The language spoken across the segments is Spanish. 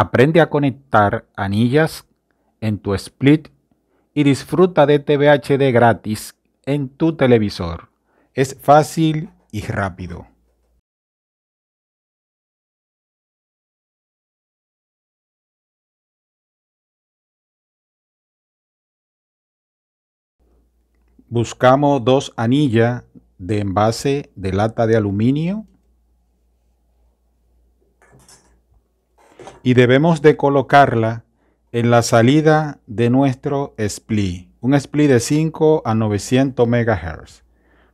Aprende a conectar anillas en tu split y disfruta de TVHD gratis en tu televisor. Es fácil y rápido. Buscamos dos anillas de envase de lata de aluminio y debemos de colocarla en la salida de nuestro split, un split de 5 a 900 MHz.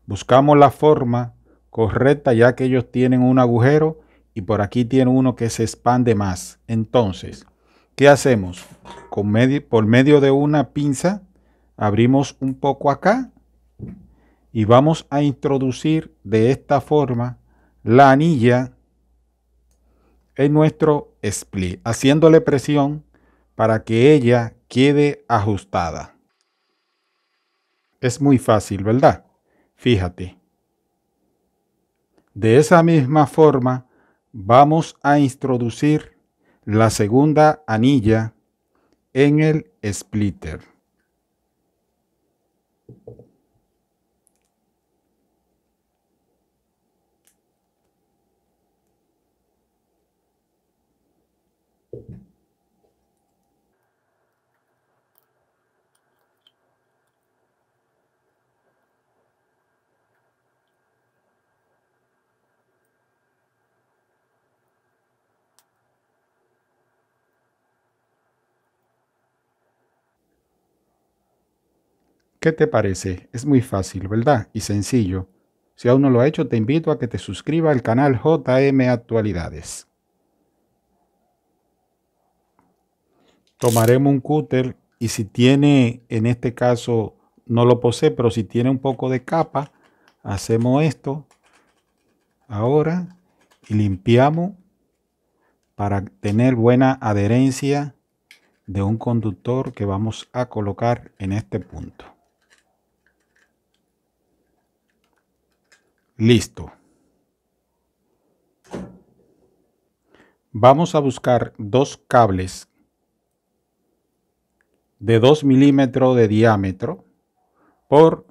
Buscamos la forma correcta ya que ellos tienen un agujero y por aquí tiene uno que se expande más. Entonces, ¿qué hacemos? por medio de una pinza abrimos un poco acá y vamos a introducir de esta forma la anilla en nuestro split, haciéndole presión para que ella quede ajustada. Es muy fácil, ¿verdad? Fíjate. De esa misma forma, vamos a introducir la segunda anilla en el splitter. ¿Qué te parece? Es muy fácil, ¿verdad? Y sencillo. Si aún no lo ha hecho, te invito a que te suscriba al canal JM Actualidades. Tomaremos un cúter y si tiene, en este caso, no lo posee, pero si tiene un poco de capa, hacemos esto ahora y limpiamos para tener buena adherencia de un conductor que vamos a colocar en este punto. Listo. Vamos a buscar dos cables de 2 milímetros de diámetro por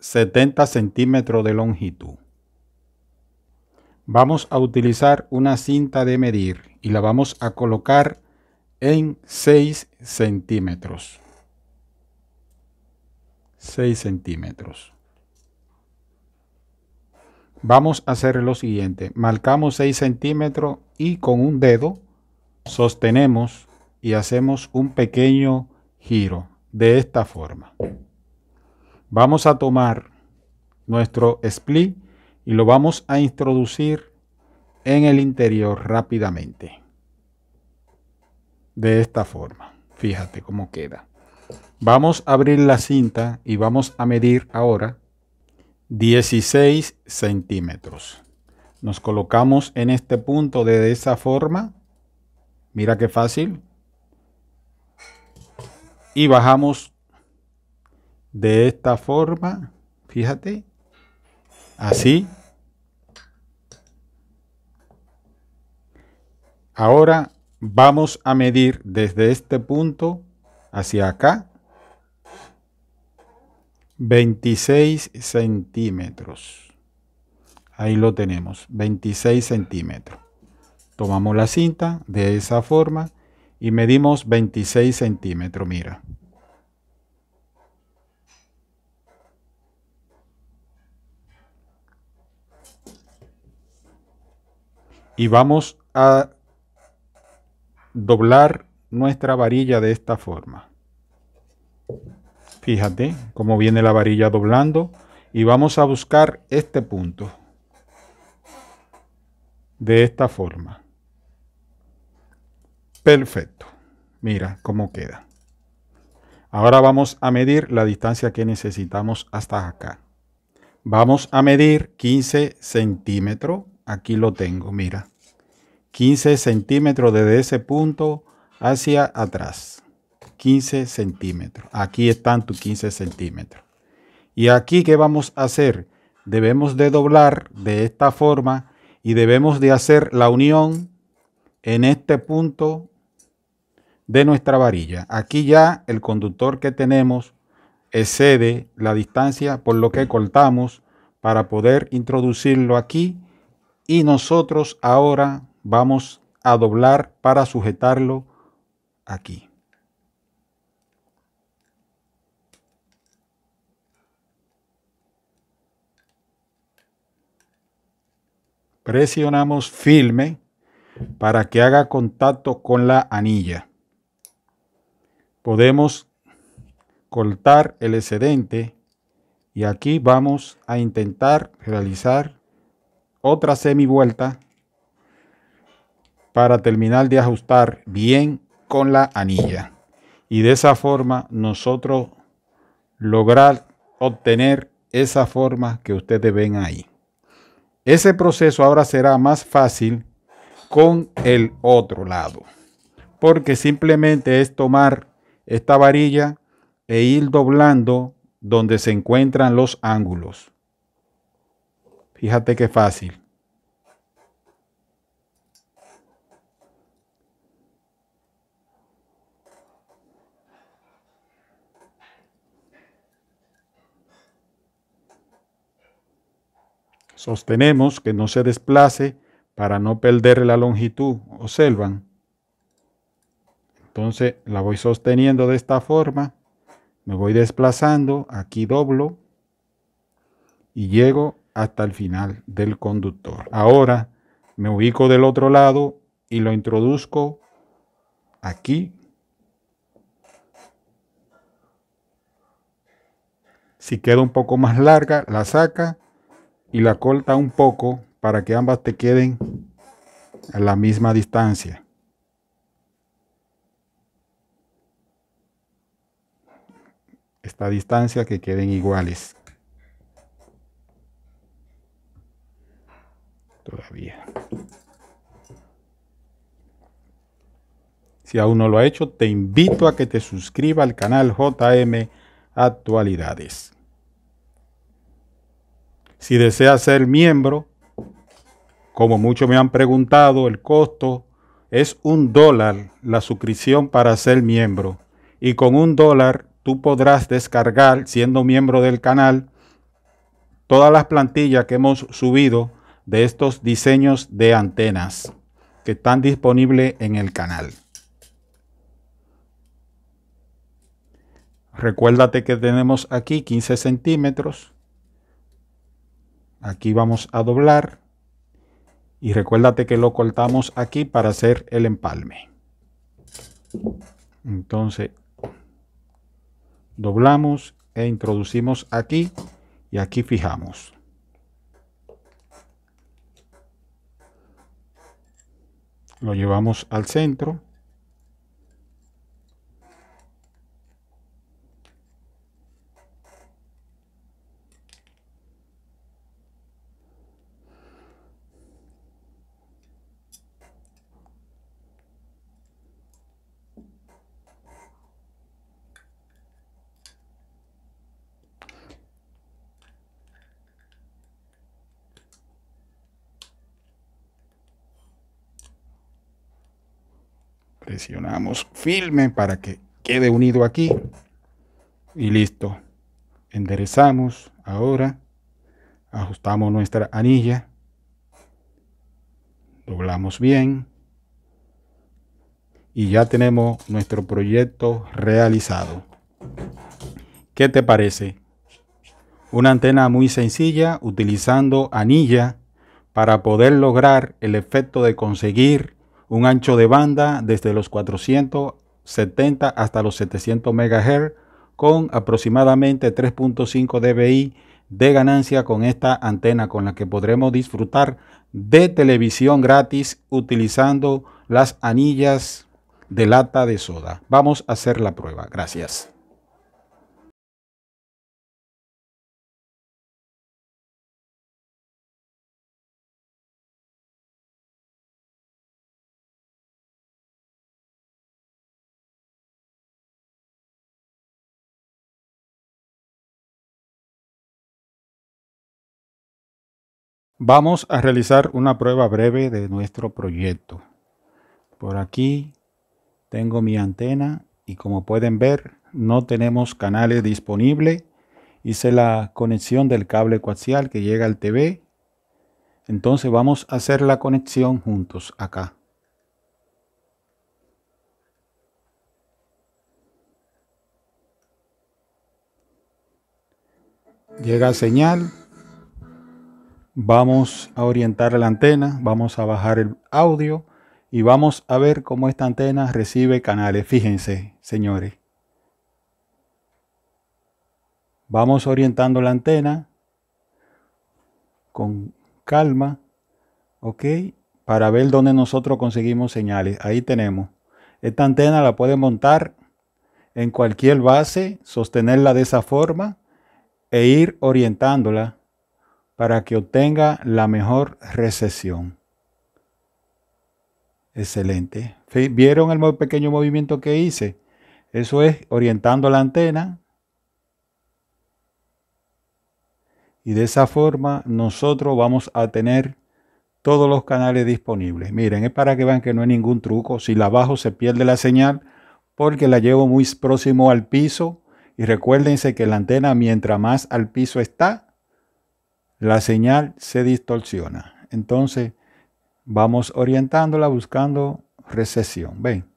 70 centímetros de longitud. Vamos a utilizar una cinta de medir y la vamos a colocar en 6 centímetros. 6 centímetros. Vamos a hacer lo siguiente. Marcamos 6 centímetros y con un dedo sostenemos y hacemos un pequeño giro de esta forma. Vamos a tomar nuestro split y lo vamos a introducir en el interior rápidamente. De esta forma. Fíjate cómo queda. Vamos a abrir la cinta y vamos a medir ahora 16 centímetros. Nos colocamos en este punto de esa forma. Mira qué fácil. Y bajamos de esta forma. Fíjate. Así. Ahora vamos a medir desde este punto hacia acá 26 centímetros. Ahí lo tenemos, 26 centímetros. Tomamos la cinta de esa forma y medimos 26 centímetros, mira. Y vamos a doblar nuestra varilla de esta forma. Fíjate cómo viene la varilla doblando y vamos a buscar este punto. De esta forma. Perfecto. Mira cómo queda. Ahora vamos a medir la distancia que necesitamos hasta acá. Vamos a medir 15 centímetros. Aquí lo tengo, mira. 15 centímetros desde ese punto hacia atrás. 15 centímetros. Aquí están tus 15 centímetros. Y aquí, ¿qué vamos a hacer? Debemos de doblar de esta forma y debemos de hacer la unión en este punto de nuestra varilla. Aquí ya el conductor que tenemos excede la distancia por lo que cortamos para poder introducirlo aquí y nosotros ahora vamos a doblar para sujetarlo aquí. presionamos firme para que haga contacto con la anilla. Podemos cortar el excedente y aquí vamos a intentar realizar otra semivuelta para terminar de ajustar bien con la anilla y de esa forma nosotros lograr obtener esa forma que ustedes ven ahí. Ese proceso ahora será más fácil con el otro lado, porque simplemente es tomar esta varilla e ir doblando donde se encuentran los ángulos. Fíjate qué fácil. Sostenemos que no se desplace para no perder la longitud. Observan. Entonces la voy sosteniendo de esta forma. Me voy desplazando. Aquí doblo. Y llego hasta el final del conductor. Ahora me ubico del otro lado y lo introduzco aquí. Si queda un poco más larga, la saca y la corta un poco para que ambas te queden a la misma distancia. Esta distancia que queden iguales. Todavía. Si aún no lo ha hecho, te invito a que te suscriba al canal JM Actualidades. Si desea ser miembro, como muchos me han preguntado, el costo es un dólar la suscripción para ser miembro. Y con un dólar tú podrás descargar, siendo miembro del canal, todas las plantillas que hemos subido de estos diseños de antenas que están disponibles en el canal. Recuérdate que tenemos aquí 15 centímetros Aquí vamos a doblar. Y recuérdate que lo cortamos aquí para hacer el empalme. Entonces, doblamos e introducimos aquí y aquí fijamos. Lo llevamos al centro. Presionamos firme para que quede unido aquí. Y listo. Enderezamos ahora. Ajustamos nuestra anilla. Doblamos bien. Y ya tenemos nuestro proyecto realizado. ¿Qué te parece? Una antena muy sencilla utilizando anilla para poder lograr el efecto de conseguir un ancho de banda desde los 470 hasta los 700 MHz con aproximadamente 3.5 dBi de ganancia con esta antena con la que podremos disfrutar de televisión gratis utilizando las anillas de lata de soda. Vamos a hacer la prueba. Gracias. Vamos a realizar una prueba breve de nuestro proyecto. Por aquí tengo mi antena y como pueden ver no tenemos canales disponibles. Hice la conexión del cable coaxial que llega al TV. Entonces vamos a hacer la conexión juntos acá. Llega señal. Vamos a orientar la antena, vamos a bajar el audio y vamos a ver cómo esta antena recibe canales. Fíjense, señores. Vamos orientando la antena con calma, ¿ok? Para ver dónde nosotros conseguimos señales. Ahí tenemos. Esta antena la pueden montar en cualquier base, sostenerla de esa forma e ir orientándola para que obtenga la mejor recesión. Excelente. ¿Vieron el pequeño movimiento que hice? Eso es orientando la antena. Y de esa forma nosotros vamos a tener todos los canales disponibles. Miren, es para que vean que no hay ningún truco. Si la bajo se pierde la señal porque la llevo muy próximo al piso. Y recuérdense que la antena mientras más al piso está, la señal se distorsiona. Entonces vamos orientándola buscando recesión. ¿Ven?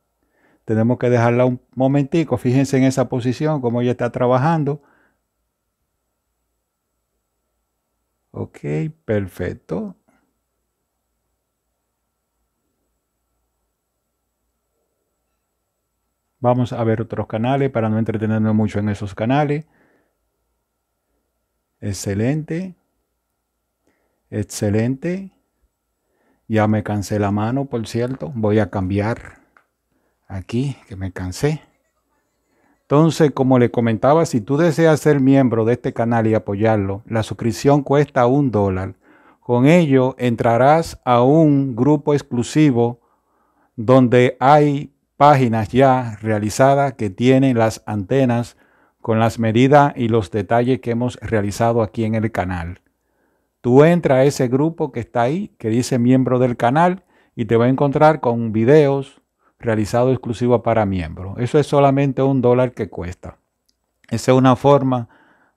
Tenemos que dejarla un momentico. Fíjense en esa posición, como ella está trabajando. Ok, perfecto. Vamos a ver otros canales para no entretenernos mucho en esos canales. Excelente. Excelente. Ya me cansé la mano, por cierto. Voy a cambiar aquí, que me cansé. Entonces, como le comentaba, si tú deseas ser miembro de este canal y apoyarlo, la suscripción cuesta un dólar. Con ello entrarás a un grupo exclusivo donde hay páginas ya realizadas que tienen las antenas con las medidas y los detalles que hemos realizado aquí en el canal. Tú entras a ese grupo que está ahí, que dice miembro del canal, y te va a encontrar con videos realizados exclusivos para miembros. Eso es solamente un dólar que cuesta. Esa es una forma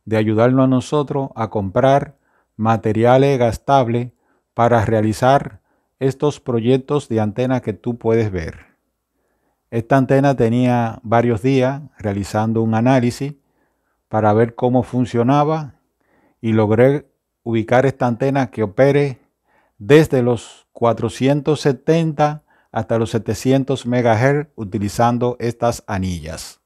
de ayudarnos a nosotros a comprar materiales gastables para realizar estos proyectos de antena que tú puedes ver. Esta antena tenía varios días realizando un análisis para ver cómo funcionaba y logré ubicar esta antena que opere desde los 470 hasta los 700 MHz utilizando estas anillas.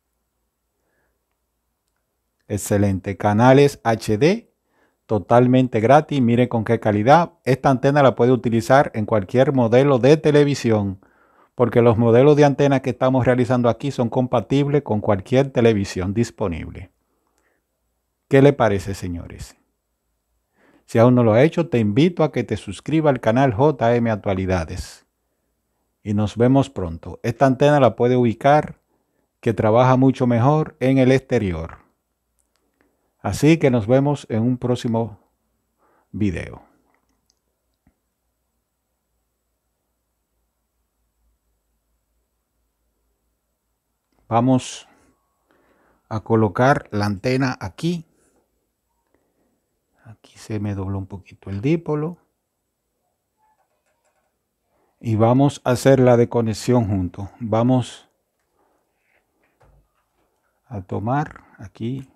Excelente. Canales HD totalmente gratis. Miren con qué calidad. Esta antena la puede utilizar en cualquier modelo de televisión porque los modelos de antena que estamos realizando aquí son compatibles con cualquier televisión disponible. ¿Qué le parece, señores? Si aún no lo ha hecho, te invito a que te suscriba al canal JM Actualidades. Y nos vemos pronto. Esta antena la puede ubicar que trabaja mucho mejor en el exterior. Así que nos vemos en un próximo video. Vamos a colocar la antena aquí. Aquí se me dobló un poquito el dipolo. Y vamos a hacer la desconexión junto. Vamos a tomar aquí.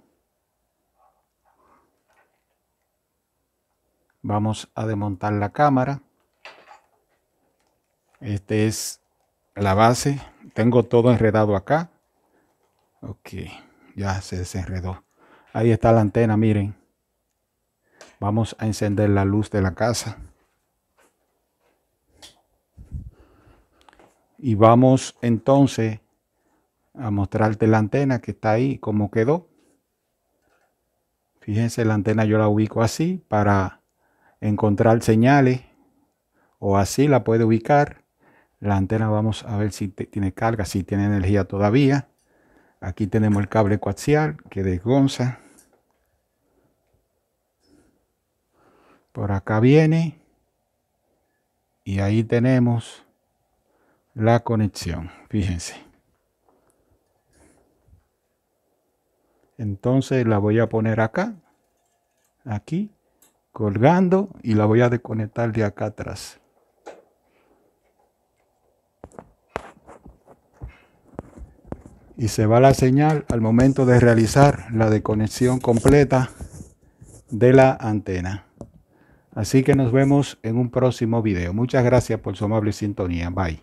Vamos a desmontar la cámara. Esta es la base. Tengo todo enredado acá. Ok, ya se desenredó. Ahí está la antena, miren. Vamos a encender la luz de la casa. Y vamos entonces a mostrarte la antena que está ahí, como quedó. Fíjense, la antena yo la ubico así para encontrar señales. O así la puede ubicar. La antena vamos a ver si tiene carga, si tiene energía todavía. Aquí tenemos el cable coaxial que desgonza. Por acá viene. Y ahí tenemos la conexión. Fíjense. Entonces la voy a poner acá. Aquí. Colgando. Y la voy a desconectar de acá atrás. y se va la señal al momento de realizar la desconexión completa de la antena. Así que nos vemos en un próximo video. Muchas gracias por su amable sintonía. Bye.